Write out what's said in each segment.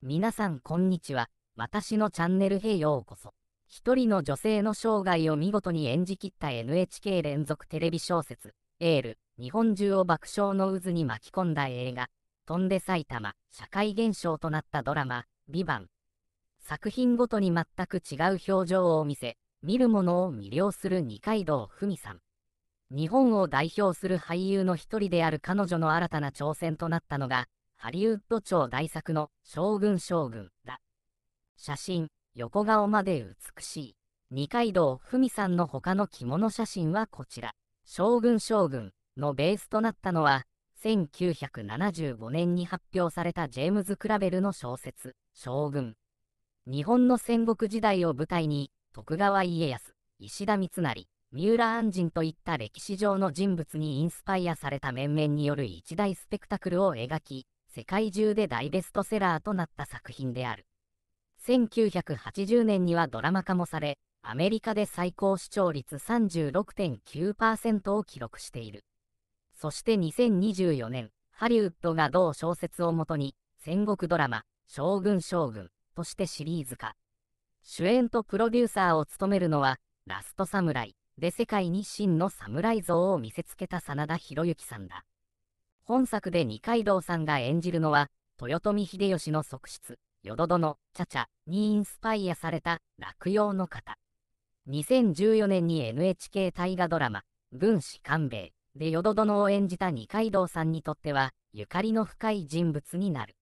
皆さんこんにちは。私のチャンネルへようこそ。一人の女性の生涯を見事に演じきった NHK 連続テレビ小説、エール、日本中を爆笑の渦に巻き込んだ映画、飛んで埼玉、社会現象となったドラマ、ビバン。作品ごとに全く違う表情を見せ、見る者を魅了する二階堂ふみさん。日本を代表する俳優の一人である彼女の新たな挑戦となったのが、ハリウッド超大作の将軍将軍だ。写真、横顔まで美しい。二階堂ふみさんの他の着物写真はこちら。将軍将軍のベースとなったのは、1975年に発表されたジェームズ・クラベルの小説、将軍。日本の戦国時代を舞台に、徳川家康、石田三成、三浦安人といった歴史上の人物にインスパイアされた面々による一大スペクタクルを描き、世界中で大ベストセラーとなった作品である。1980年にはドラマ化もされ、アメリカで最高視聴率36.9%を記録している。そして2024年、ハリウッドが同小説をもとに、戦国ドラマ、将軍将軍としてシリーズ化。主演とプロデューサーを務めるのは、ラストサムライで世界に真の侍像を見せつけた真田広之さんだ。本作で二階堂さんが演じるのは、豊臣秀吉の側室、淀殿、茶々にインスパイアされた落葉の方。2014年に NHK 大河ドラマ、軍師官兵衛で淀殿を演じた二階堂さんにとっては、ゆかりの深い人物になる。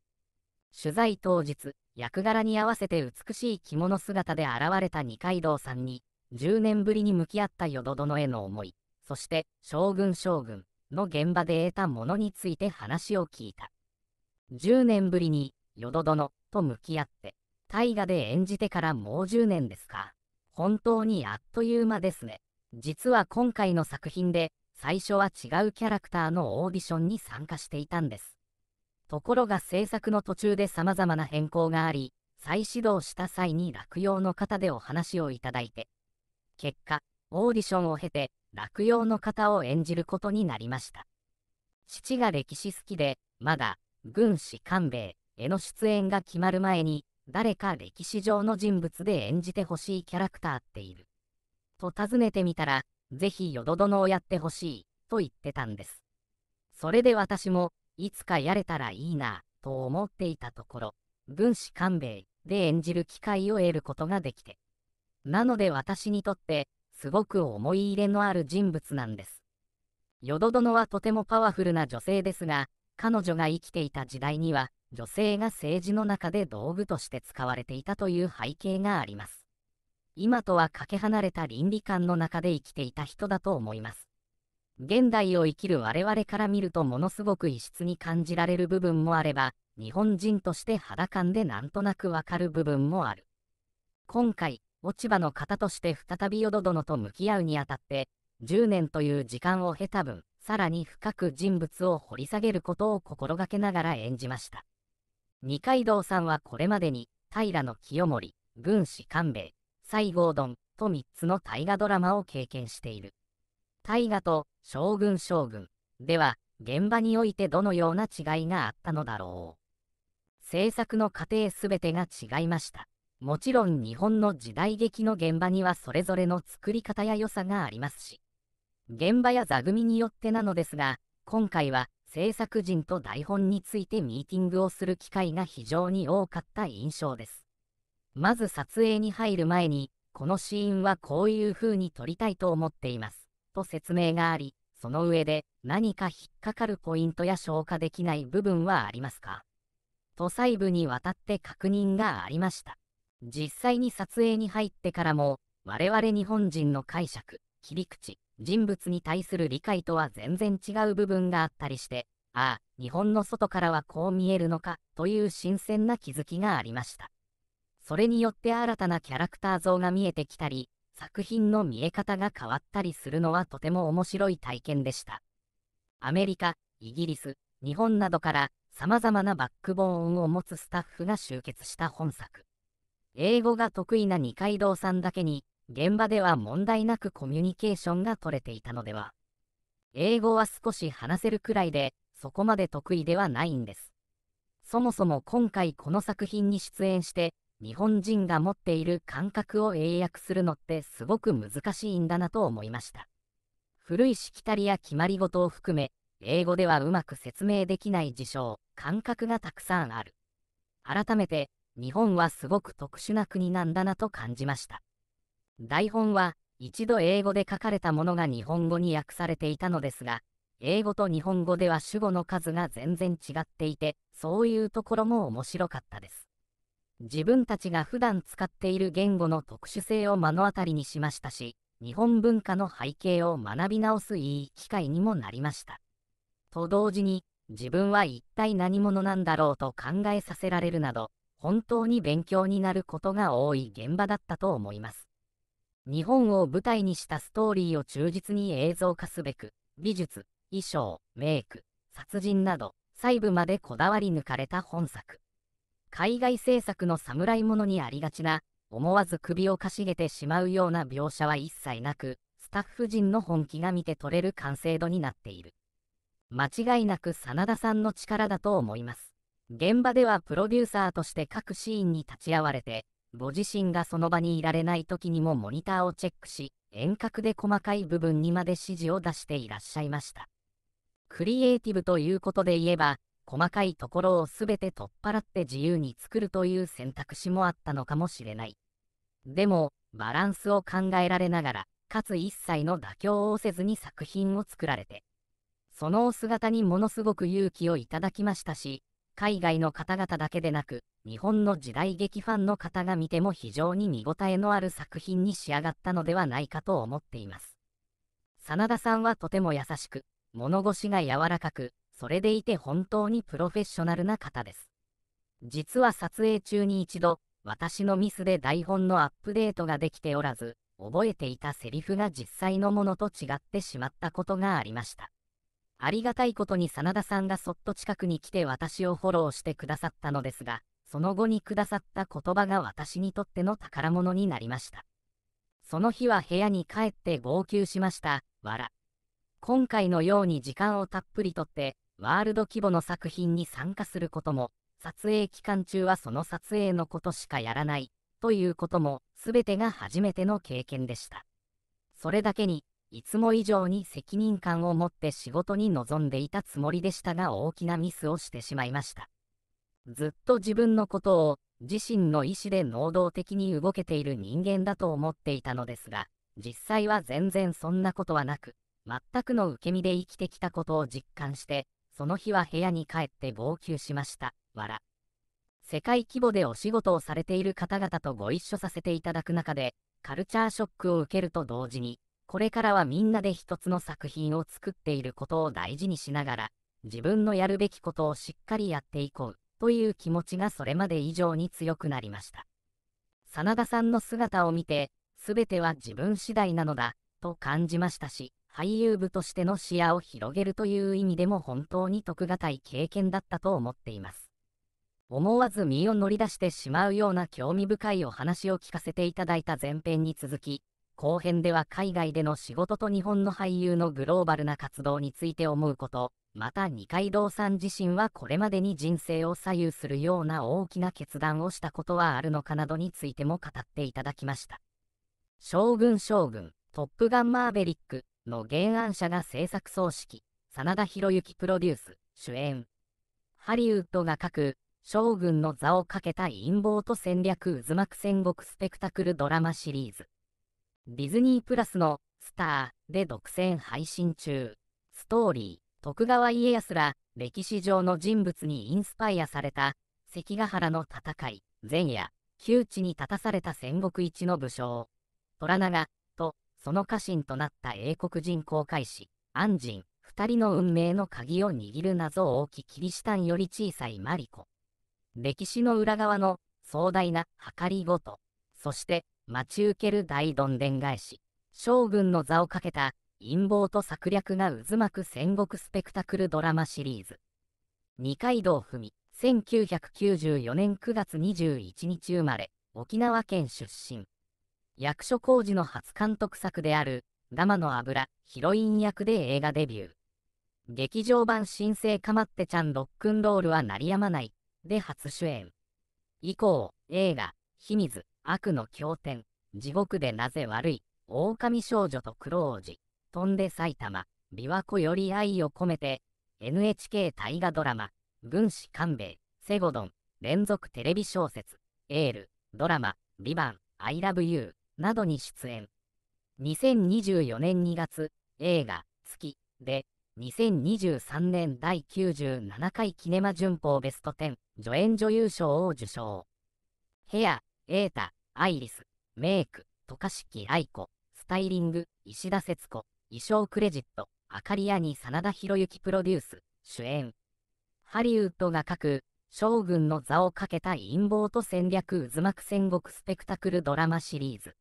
取材当日、役柄に合わせて美しい着物姿で現れた二階堂さんに、10年ぶりに向き合った淀殿への思い、そして将軍将軍、の現場で得たものについて話を聞いた。10年ぶりに、淀殿と向き合って、大河で演じてからもう10年ですか。本当にあっという間ですね。実は今回の作品で、最初は違うキャラクターのオーディションに参加していたんです。ところが制作の途中で様々な変更があり、再始動した際に落葉の方でお話をいただいて、結果、オーディションを経て、落葉の方を演じることになりました。父が歴史好きで、まだ、軍師官兵衛への出演が決まる前に、誰か歴史上の人物で演じてほしいキャラクターっている。と尋ねてみたら、是非よど殿をやってほしい、と言ってたんです。それで私も、いつかやれたらいいな、と思っていたところ、軍師官兵衛で演じる機会を得ることができて。なので私にとって、すごく思い入れのある人物なんです。ヨド殿はとてもパワフルな女性ですが、彼女が生きていた時代には、女性が政治の中で道具として使われていたという背景があります。今とはかけ離れた倫理観の中で生きていた人だと思います。現代を生きる我々から見るとものすごく異質に感じられる部分もあれば、日本人として肌感でなんとなくわかる部分もある。今回、落ち葉の型として再び淀殿と向き合うにあたって10年という時間を経た分さらに深く人物を掘り下げることを心がけながら演じました二階堂さんはこれまでに平清盛軍師官兵衛西郷殿と3つの大河ドラマを経験している大河と将軍将軍では現場においてどのような違いがあったのだろう制作の過程すべてが違いましたもちろん日本の時代劇の現場にはそれぞれの作り方や良さがありますし、現場や座組によってなのですが、今回は制作陣と台本についてミーティングをする機会が非常に多かった印象です。まず撮影に入る前に、このシーンはこういう風に撮りたいと思っています、と説明があり、その上で何か引っかかるポイントや消化できない部分はありますかと細部にわたって確認がありました。実際に撮影に入ってからも我々日本人の解釈切り口人物に対する理解とは全然違う部分があったりしてああ日本の外からはこう見えるのかという新鮮な気づきがありましたそれによって新たなキャラクター像が見えてきたり作品の見え方が変わったりするのはとても面白い体験でしたアメリカイギリス日本などからさまざまなバックボーンを持つスタッフが集結した本作英語が得意な二階堂さんだけに、現場では問題なくコミュニケーションが取れていたのでは。英語は少し話せるくらいで、そこまで得意ではないんです。そもそも今回この作品に出演して、日本人が持っている感覚を英訳するのってすごく難しいんだなと思いました。古いしきたりや決まり事を含め、英語ではうまく説明できない事象、感覚がたくさんある。改めて、日本はすごく特殊な国なんだなと感じました。台本は一度英語で書かれたものが日本語に訳されていたのですが、英語と日本語では主語の数が全然違っていて、そういうところも面白かったです。自分たちが普段使っている言語の特殊性を目の当たりにしましたし、日本文化の背景を学び直すいい機会にもなりました。と同時に、自分は一体何者なんだろうと考えさせられるなど、本当に勉強になることが多い現場だったと思います。日本を舞台にしたストーリーを忠実に映像化すべく、美術、衣装、メイク、殺人など、細部までこだわり抜かれた本作。海外制作の侍ものにありがちな、思わず首をかしげてしまうような描写は一切なく、スタッフ陣の本気が見て取れる完成度になっている。間違いなく真田さんの力だと思います。現場ではプロデューサーとして各シーンに立ち会われて、ご自身がその場にいられない時にもモニターをチェックし、遠隔で細かい部分にまで指示を出していらっしゃいました。クリエイティブということで言えば、細かいところを全て取っ払って自由に作るという選択肢もあったのかもしれない。でも、バランスを考えられながら、かつ一切の妥協をせずに作品を作られて、そのお姿にものすごく勇気をいただきましたし、海外の方々だけでなく、日本の時代劇ファンの方が見ても非常に見応えのある作品に仕上がったのではないかと思っています。真田さんはとても優しく、物腰が柔らかく、それでいて本当にプロフェッショナルな方です。実は撮影中に一度、私のミスで台本のアップデートができておらず、覚えていたセリフが実際のものと違ってしまったことがありました。ありがたいことに真田さんがそっと近くに来て私をフォローしてくださったのですが、その後にくださった言葉が私にとっての宝物になりました。その日は部屋に帰って号泣しました、わら。今回のように時間をたっぷりとって、ワールド規模の作品に参加することも、撮影期間中はその撮影のことしかやらない、ということも、すべてが初めての経験でした。それだけに、いつも以上に責任感を持って仕事に臨んでいたつもりでしたが大きなミスをしてしまいました。ずっと自分のことを自身の意思で能動的に動けている人間だと思っていたのですが、実際は全然そんなことはなく、全くの受け身で生きてきたことを実感して、その日は部屋に帰って号泣しました。わら。世界規模でお仕事をされている方々とご一緒させていただく中で、カルチャーショックを受けると同時に、これからはみんなで一つの作品を作っていることを大事にしながら、自分のやるべきことをしっかりやっていこう、という気持ちがそれまで以上に強くなりました。真田さんの姿を見て、すべては自分次第なのだ、と感じましたし、俳優部としての視野を広げるという意味でも本当に得がたい経験だったと思っています。思わず身を乗り出してしまうような興味深いお話を聞かせていただいた前編に続き、後編では海外での仕事と日本の俳優のグローバルな活動について思うこと、また二階堂さん自身はこれまでに人生を左右するような大きな決断をしたことはあるのかなどについても語っていただきました。将軍将軍、トップガンマーベリックの原案者が制作総指揮、真田広之プロデュース、主演。ハリウッドが書く、将軍の座をかけた陰謀と戦略渦巻く戦国スペクタクルドラマシリーズ。ディズニープラスのスターで独占配信中。ストーリー、徳川家康ら歴史上の人物にインスパイアされた関ヶ原の戦い、前夜、窮地に立たされた戦国一の武将、虎長とその家臣となった英国人航海士、安仁、二人の運命の鍵を握る謎大きキリシタンより小さいマリコ。歴史の裏側の壮大な計りごと、そして待ち受ける大どんでん返し将軍の座をかけた陰謀と策略が渦巻く戦国スペクタクルドラマシリーズ二階堂ふみ1994年9月21日生まれ沖縄県出身役所広司の初監督作である「ダマの油」ヒロイン役で映画デビュー劇場版「新生かまってちゃんロックンロールは鳴りやまない」で初主演以降映画「秘密悪の経典、地獄でなぜ悪い、狼少女と黒王子、飛んで埼玉、琵琶湖より愛を込めて、NHK 大河ドラマ、軍師官兵衛、セゴドン、連続テレビ小説、エール、ドラマ、ビバン、I love you などに出演。2024年2月、映画、月で、2023年第97回キネマ旬報ベスト10助演女優賞を受賞。ヘア、エータ、アイリス、メイク、渡嘉敷愛子、スタイリング、石田節子、衣装クレジット、明かりやに真田広之プロデュース、主演。ハリウッドが書く、将軍の座をかけた陰謀と戦略渦巻く戦国スペクタクルドラマシリーズ。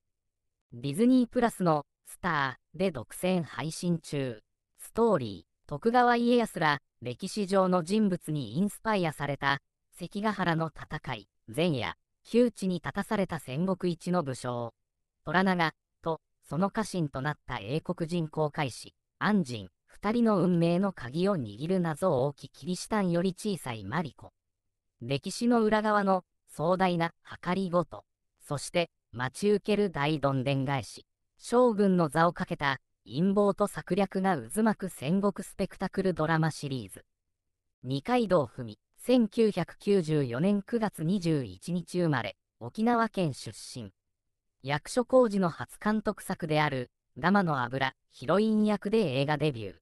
ディズニープラスのスターで独占配信中。ストーリー、徳川家康ら歴史上の人物にインスパイアされた関ヶ原の戦い、前夜。窮地に立たされた戦国一の武将、虎長、と、その家臣となった英国人航海士、安仁、二人の運命の鍵を握る謎をきキリシタンより小さいマリコ。歴史の裏側の壮大な計りごと、そして待ち受ける大どんでん返し、将軍の座をかけた陰謀と策略が渦巻く戦国スペクタクルドラマシリーズ。二階堂ふみ1994年9月21日生まれ、沖縄県出身。役所広司の初監督作である、ダマの油、ヒロイン役で映画デビュー。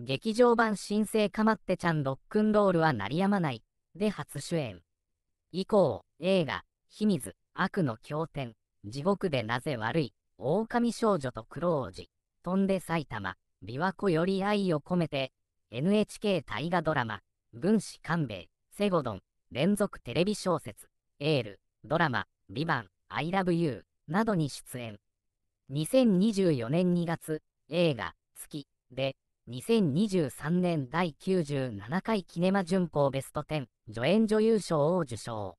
劇場版新生かまってちゃんロックンロールは鳴りやまない、で初主演。以降、映画、秘密、悪の経典、地獄でなぜ悪い、狼少女とクロ王子、飛んで埼玉、琵琶湖より愛を込めて、NHK 大河ドラマ、軍師官兵衛、セゴドン、連続テレビ小説、エール、ドラマ、ビバン、アイラブユーなどに出演。2024年2月、映画、月で、2023年第97回キネマ巡行ベスト10助演女優賞を受賞。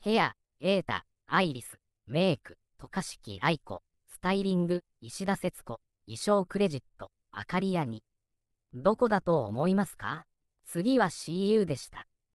ヘア、エータ、アイリス、メイク、渡嘉敷愛子、スタイリング、石田節子、衣装クレジット、アカリアに。どこだと思いますか次は CU でした。